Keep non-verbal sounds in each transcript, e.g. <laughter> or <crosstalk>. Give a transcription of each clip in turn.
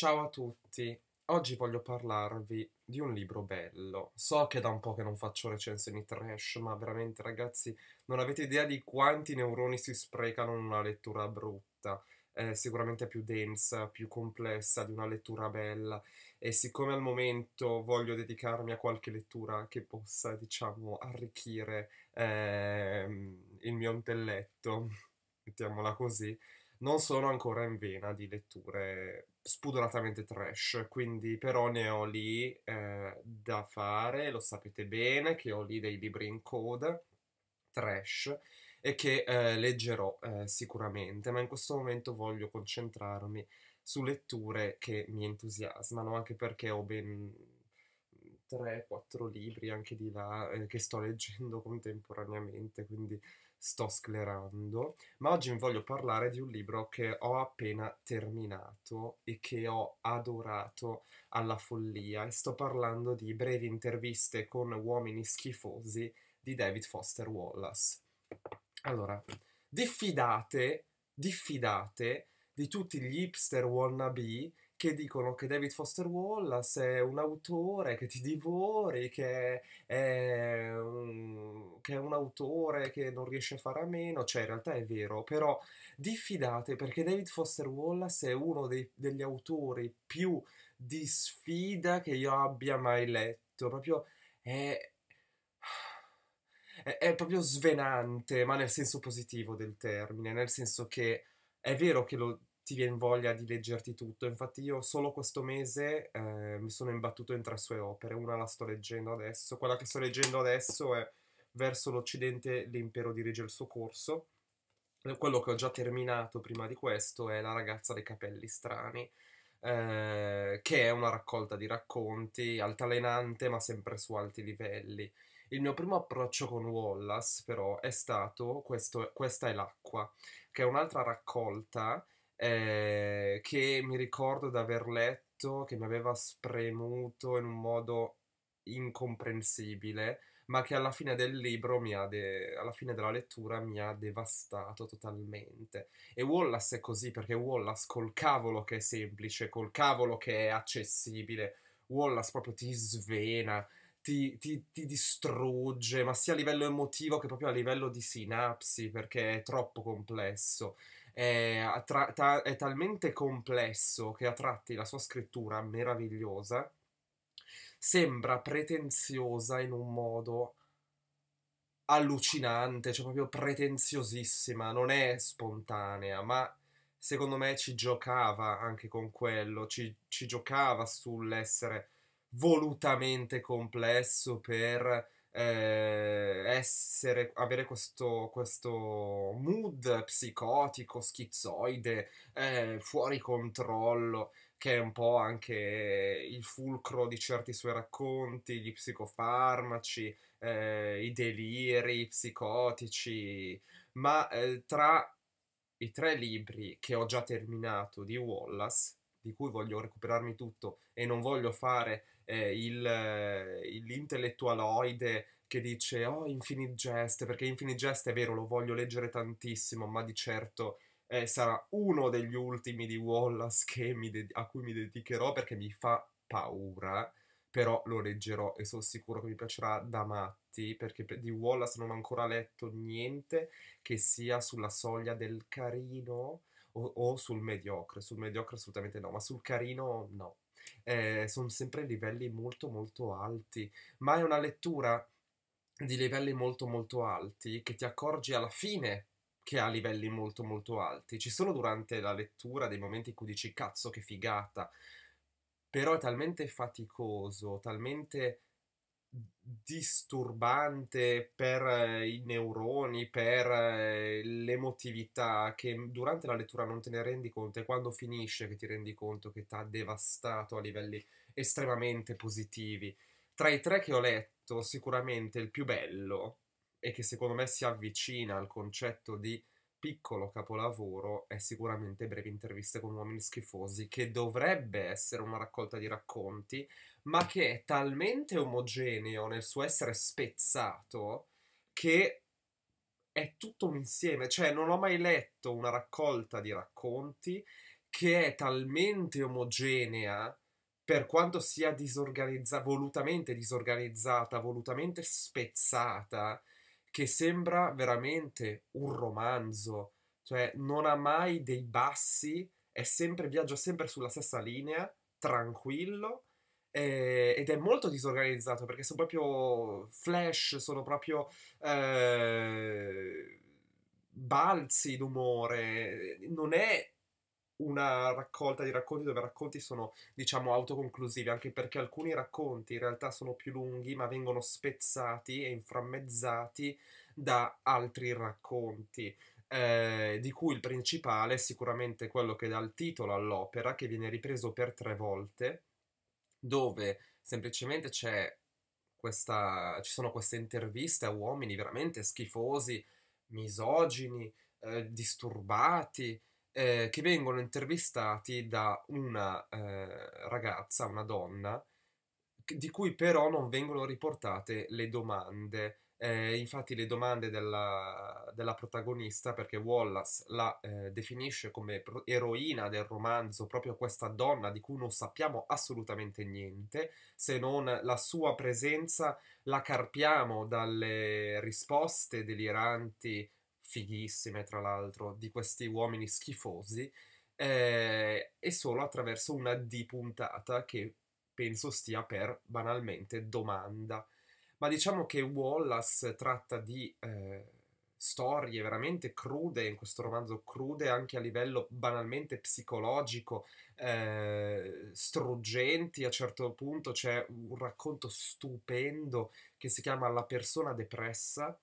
Ciao a tutti, oggi voglio parlarvi di un libro bello. So che da un po' che non faccio recensioni trash, ma veramente ragazzi non avete idea di quanti neuroni si sprecano in una lettura brutta. Eh, sicuramente più densa, più complessa, di una lettura bella e siccome al momento voglio dedicarmi a qualche lettura che possa, diciamo, arricchire eh, il mio intelletto, <laughs> mettiamola così, non sono ancora in vena di letture spudoratamente trash, quindi però ne ho lì eh, da fare, lo sapete bene che ho lì dei libri in code trash e che eh, leggerò eh, sicuramente, ma in questo momento voglio concentrarmi su letture che mi entusiasmano, anche perché ho ben 3-4 libri anche di là eh, che sto leggendo <laughs> contemporaneamente, quindi sto sclerando, ma oggi vi voglio parlare di un libro che ho appena terminato e che ho adorato alla follia e sto parlando di brevi interviste con uomini schifosi di David Foster Wallace. Allora, diffidate, diffidate di tutti gli hipster wannabe che dicono che David Foster Wallace è un autore che ti divori, che è, un, che è un autore che non riesce a fare a meno, cioè in realtà è vero, però diffidate perché David Foster Wallace è uno dei, degli autori più di sfida che io abbia mai letto, proprio è è, proprio svenante, ma nel senso positivo del termine, nel senso che è vero che lo ti viene voglia di leggerti tutto. Infatti io solo questo mese eh, mi sono imbattuto in tre sue opere, una la sto leggendo adesso, quella che sto leggendo adesso è Verso l'Occidente l'impero dirige il suo corso, quello che ho già terminato prima di questo è La ragazza dei capelli strani, eh, che è una raccolta di racconti altalenante ma sempre su alti livelli. Il mio primo approccio con Wallace però è stato questo, Questa è l'acqua, che è un'altra raccolta eh, che mi ricordo di aver letto, che mi aveva spremuto in un modo incomprensibile, ma che alla fine del libro, de- alla fine della lettura, mi ha devastato totalmente. E Wallace è così perché Wallace, col cavolo che è semplice, col cavolo che è accessibile, Wallace proprio ti svena. Ti, ti, ti, distrugge, ma sia a livello emotivo che proprio a livello di sinapsi, perché è troppo complesso è, tra- ta- è talmente complesso che a tratti la sua scrittura meravigliosa sembra pretenziosa in un modo allucinante, cioè proprio pretenziosissima, non è spontanea, ma secondo me ci giocava anche con quello, ci, ci giocava sull'essere volutamente complesso per eh, essere, avere questo, questo, mood psicotico, schizoide, eh, fuori controllo, che è un po' anche il fulcro di certi suoi racconti, gli psicofarmaci, eh, i deliri psicotici, ma eh, tra i tre libri che ho già terminato di Wallace, di cui voglio recuperarmi tutto e non voglio fare eh, il, eh, l'intellettualoide che dice oh Infinite Jest, perché Infinite Jest è vero, lo voglio leggere tantissimo, ma di certo eh, sarà uno degli ultimi di Wallace de- a cui mi dedicherò perché mi fa paura, però lo leggerò e sono sicuro che mi piacerà da matti, perché di Wallace non ho ancora letto niente che sia sulla soglia del carino, o, o sul mediocre, sul mediocre assolutamente no, ma sul carino no. Eh, sono sempre livelli molto molto alti, ma è una lettura di livelli molto molto alti che ti accorgi alla fine che ha livelli molto molto alti. Ci sono durante la lettura dei momenti in cui dici cazzo che figata, però è talmente faticoso, talmente disturbante per eh, i neuroni, per eh, l'emotività, che durante la lettura non te ne rendi conto e quando finisce che ti rendi conto che ti ha devastato a livelli estremamente positivi. Tra i tre che ho letto, sicuramente il più bello e che secondo me si avvicina al concetto di piccolo capolavoro è sicuramente Brevi interviste con uomini schifosi, che dovrebbe essere una raccolta di racconti, ma che è talmente omogeneo nel suo essere spezzato che è tutto un insieme, cioè non ho mai letto una raccolta di racconti che è talmente omogenea per quanto sia disorganizzata, volutamente disorganizzata, volutamente spezzata, che sembra veramente un romanzo, cioè non ha mai dei bassi, è sempre, viaggia sempre sulla stessa linea, tranquillo, eh, ed è molto disorganizzato perché sono proprio flash, sono proprio eh, balzi d'umore, non è una raccolta di racconti dove i racconti sono, diciamo, autoconclusivi, anche perché alcuni racconti in realtà sono più lunghi, ma vengono spezzati e inframmezzati da altri racconti. Eh, di cui il principale è sicuramente quello che dà il titolo all'opera, che viene ripreso per tre volte, dove semplicemente c'è questa, ci sono queste interviste a uomini veramente schifosi, misogini, eh, disturbati, eh, che vengono intervistati da una eh, ragazza, una donna, di cui però non vengono riportate le domande. Eh, infatti le domande della, della, protagonista, perché Wallace la eh, definisce come eroina del romanzo, proprio questa donna di cui non sappiamo assolutamente niente, se non la sua presenza la carpiamo dalle risposte deliranti fighissime tra l'altro, di questi uomini schifosi, eh, e solo attraverso una D puntata che penso stia per banalmente domanda. Ma diciamo che Wallace tratta di eh, storie veramente crude in questo romanzo, crude anche a livello banalmente psicologico, eh, struggenti. A certo punto c'è un racconto stupendo che si chiama La persona depressa,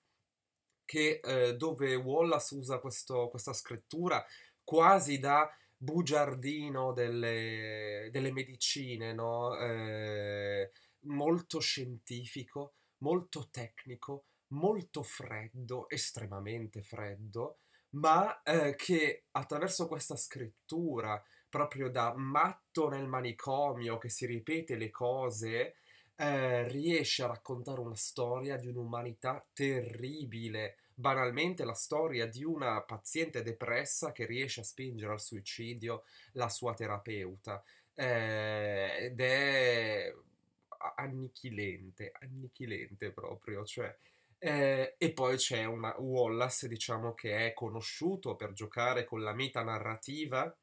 che, eh, dove Wallace usa questo, questa scrittura quasi da bugiardino delle, delle medicine, no? eh, molto scientifico, molto tecnico, molto freddo, estremamente freddo, ma eh, che attraverso questa scrittura, proprio da matto nel manicomio che si ripete le cose, eh, riesce a raccontare una storia di un'umanità terribile, banalmente la storia di una paziente depressa che riesce a spingere al suicidio la sua terapeuta eh, ed è annichilente, annichilente proprio, cioè, eh, e poi c'è una Wallace, diciamo, che è conosciuto per giocare con la metanarrativa,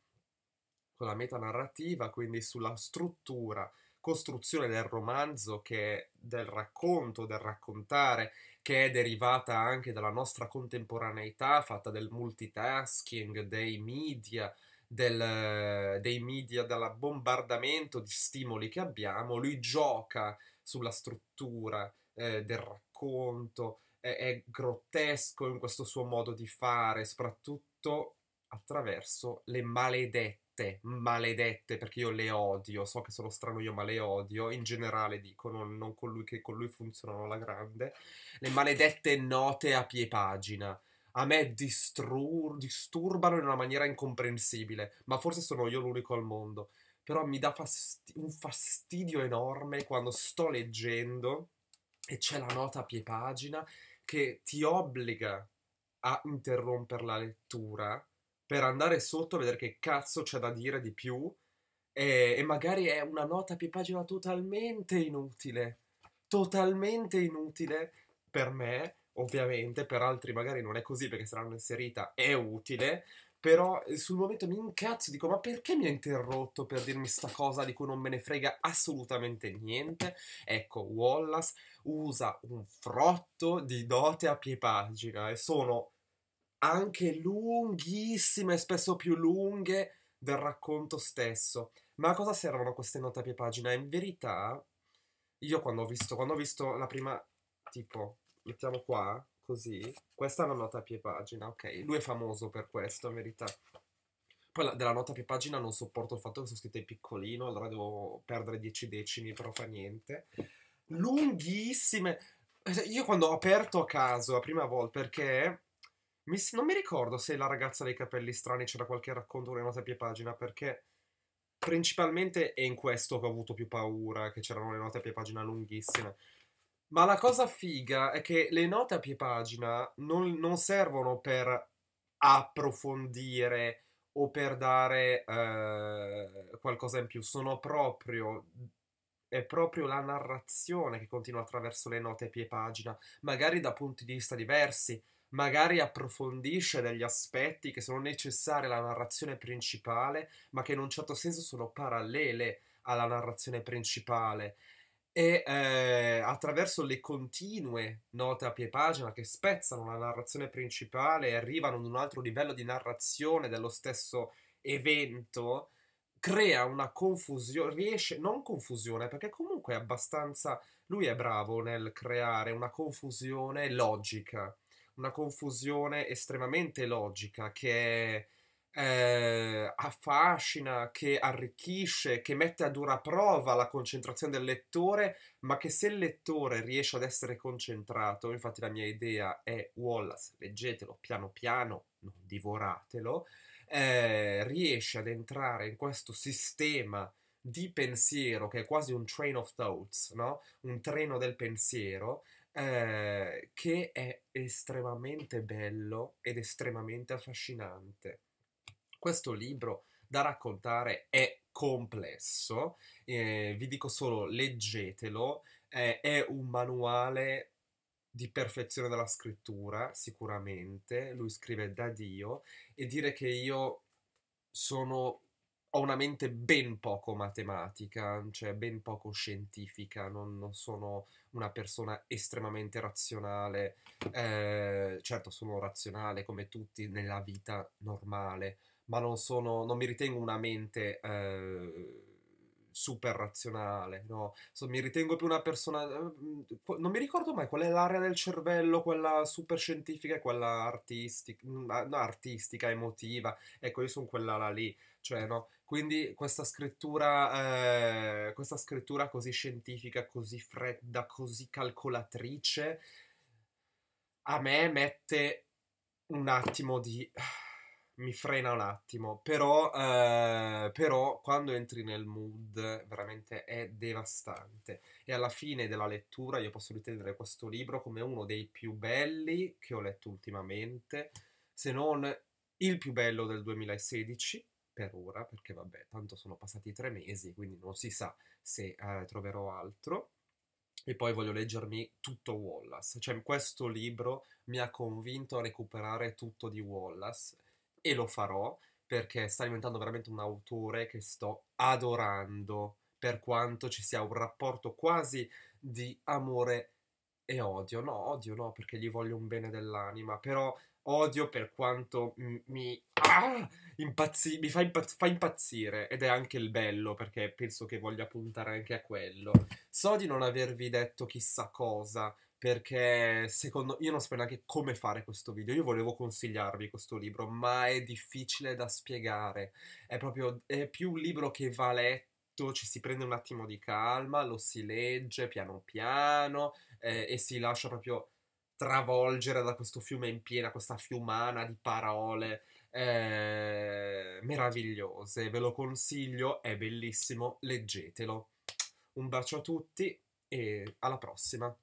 con la metanarrativa, quindi sulla struttura costruzione del romanzo, che del racconto, del raccontare, che è derivata anche dalla nostra contemporaneità, fatta del multitasking, dei media, del, dei media, dal bombardamento di stimoli che abbiamo, lui gioca sulla struttura eh, del racconto, è, è grottesco in questo suo modo di fare, soprattutto attraverso le maledette maledette, maledette perché io le odio, so che sono strano io ma le odio, in generale dicono, non con lui, che con lui funzionano alla grande, le maledette note a pie pagina. A me distru- disturbano in una maniera incomprensibile, ma forse sono io l'unico al mondo. Però mi dà fasti- un fastidio enorme quando sto leggendo e c'è la nota a pie pagina che ti obbliga a interrompere la lettura per andare sotto vedere che cazzo c'è da dire di più e, e magari è una nota più pagina totalmente inutile, totalmente inutile per me, ovviamente, per altri magari non è così perché se l'hanno inserita è utile, però eh, sul momento mi incazzo, dico ma perché mi ha interrotto per dirmi sta cosa di cui non me ne frega assolutamente niente? Ecco, Wallace usa un frotto di dote a piepagina e sono anche lunghissime, spesso più lunghe del racconto stesso. Ma a cosa servono queste note a piè pagina? In verità, io quando ho visto, quando ho visto la prima, tipo, mettiamo qua, così, questa è una nota a piè pagina, ok? Lui è famoso per questo, in verità. Poi la, della nota a piè pagina non sopporto il fatto che sono scritte in piccolino, allora devo perdere dieci decimi, però fa niente. Lunghissime. Io quando ho aperto a caso la prima volta, perché mi, non mi ricordo se la ragazza dei capelli strani c'era qualche racconto le note a piè pagina, perché principalmente è in questo che ho avuto più paura, che c'erano le note a piè pagina lunghissime. Ma la cosa figa è che le note a piè pagina non, non servono per approfondire o per dare eh, qualcosa in più, sono proprio è proprio la narrazione che continua attraverso le note a pie pagina, magari da punti di vista diversi, magari approfondisce degli aspetti che sono necessari alla narrazione principale, ma che in un certo senso sono parallele alla narrazione principale. E eh, attraverso le continue note a pie pagina che spezzano la narrazione principale e arrivano ad un altro livello di narrazione dello stesso evento, crea una confusione, riesce, non confusione, perché comunque è abbastanza, lui è bravo nel creare una confusione logica una confusione estremamente logica che eh, affascina, che arricchisce, che mette a dura prova la concentrazione del lettore, ma che se il lettore riesce ad essere concentrato, infatti la mia idea è Wallace, leggetelo piano piano, non divoratelo, eh, riesce ad entrare in questo sistema di pensiero che è quasi un train of thoughts, no? un treno del pensiero, eh, che è estremamente bello ed estremamente affascinante. Questo libro da raccontare è complesso, eh, vi dico solo leggetelo, eh, è un manuale di perfezione della scrittura, sicuramente, lui scrive da Dio, e dire che io sono ho una mente ben poco matematica, cioè ben poco scientifica, non, non sono una persona estremamente razionale, eh, certo sono razionale come tutti nella vita normale, ma non, sono, non mi ritengo una mente... Eh, super razionale, no? So, mi ritengo più una persona... Eh, non mi ricordo mai qual è l'area del cervello, quella super scientifica e quella artistica, ah, no, artistica, emotiva. Ecco, io sono quella là lì, cioè, no? Quindi questa scrittura, eh, questa scrittura così scientifica, così fredda, così calcolatrice, a me mette un attimo di mi frena un attimo, però, eh, però quando entri nel mood veramente è devastante e alla fine della lettura io posso ritenere questo libro come uno dei più belli che ho letto ultimamente, se non il più bello del 2016 per ora, perché vabbè, tanto sono passati tre mesi, quindi non si sa se eh, troverò altro. E poi voglio leggermi tutto Wallace, cioè questo libro mi ha convinto a recuperare tutto di Wallace e lo farò perché sta diventando veramente un autore che sto adorando, per quanto ci sia un rapporto quasi di amore e odio. No, odio no, perché gli voglio un bene dell'anima, però odio per quanto mi, ah, impazzi- mi fa, impazz- fa, impazzire ed è anche il bello perché penso che voglia puntare anche a quello. So di non avervi detto chissà cosa perché secondo io non sapevo neanche come fare questo video. Io volevo consigliarvi questo libro, ma è difficile da spiegare. È proprio è più un libro che va letto, ci si prende un attimo di calma, lo si legge piano piano eh, e si lascia proprio travolgere da questo fiume in piena, questa fiumana di parole eh, meravigliose. Ve lo consiglio, è bellissimo, leggetelo. Un bacio a tutti e alla prossima.